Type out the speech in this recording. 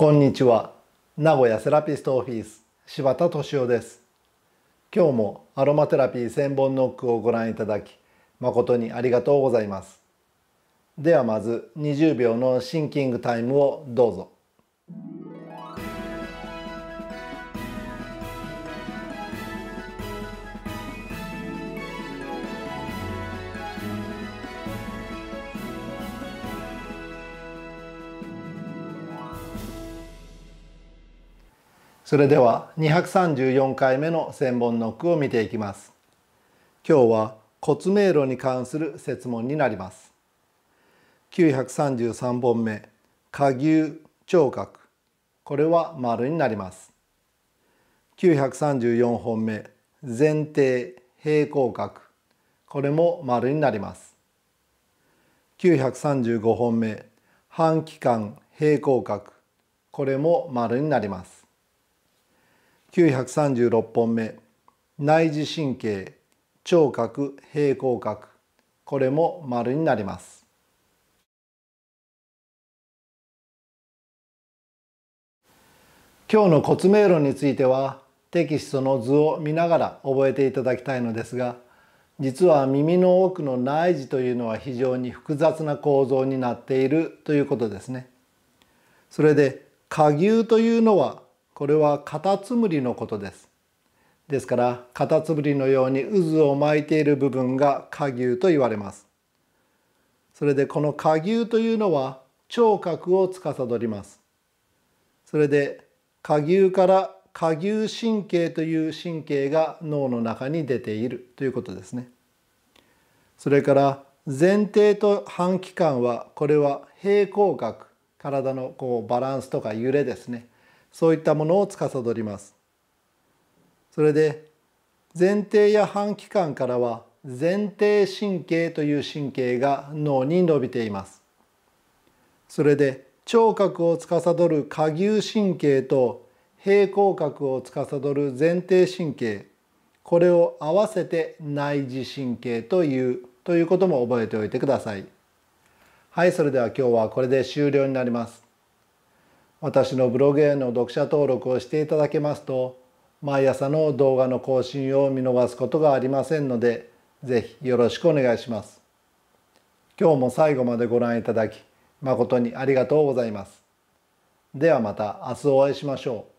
こんにちは。名古屋セラピストオフィス柴田敏夫です。今日もアロマテラピー千本ノックをご覧いただき誠にありがとうございます。ではまず20秒のシンキングタイムをどうぞ。それでは234回目の千本ノックを見ていきます。今日は骨迷路に関する説問になります。933本目下牛聴覚これは丸になります。934本目前提平行角これも丸になります。935本目半期間平行角これも丸になります。936本目内耳神経聴覚平行覚これも丸になります。今日の骨迷路についてはテキストの図を見ながら覚えていただきたいのですが実は耳の奥の内耳というのは非常に複雑な構造になっているということですね。それで下牛というのはこれはカタツムリのことですですからカタツムリのように渦を巻いている部分が下牛と言われますそれでこの下牛というのは聴覚を司りますそれで下牛から下牛神経という神経が脳の中に出ているということですねそれから前提と半期間はこれは平衡角体のこうバランスとか揺れですねそういったものを司りますそれで前提や半期間からは前庭神経という神経が脳に伸びていますそれで聴覚を司る下牛神経と平行角を司る前庭神経これを合わせて内耳神経というということも覚えておいてくださいはいそれでは今日はこれで終了になります私のブログへの読者登録をしていただけますと毎朝の動画の更新を見逃すことがありませんのでぜひよろしくお願いします今日も最後までご覧いただき誠にありがとうございますではまた明日お会いしましょう